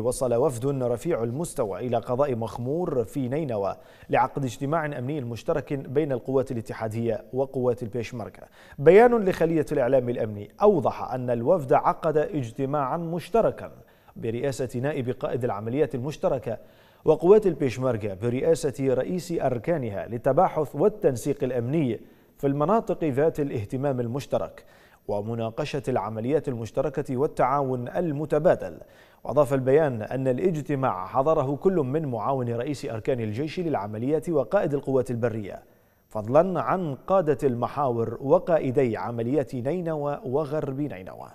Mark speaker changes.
Speaker 1: وصل وفد رفيع المستوى إلى قضاء مخمور في نينوى لعقد اجتماع أمني مشترك بين القوات الاتحادية وقوات البيشمركة بيان لخلية الإعلام الأمني أوضح أن الوفد عقد اجتماعا مشتركا برئاسة نائب قائد العمليات المشتركة وقوات البيشمركة برئاسة رئيس أركانها للتباحث والتنسيق الأمني في المناطق ذات الاهتمام المشترك ومناقشة العمليات المشتركة والتعاون المتبادل وأضاف البيان أن الاجتماع حضره كل من معاون رئيس أركان الجيش للعمليات وقائد القوات البرية فضلا عن قادة المحاور وقائدي عمليات نينوى وغرب نينوى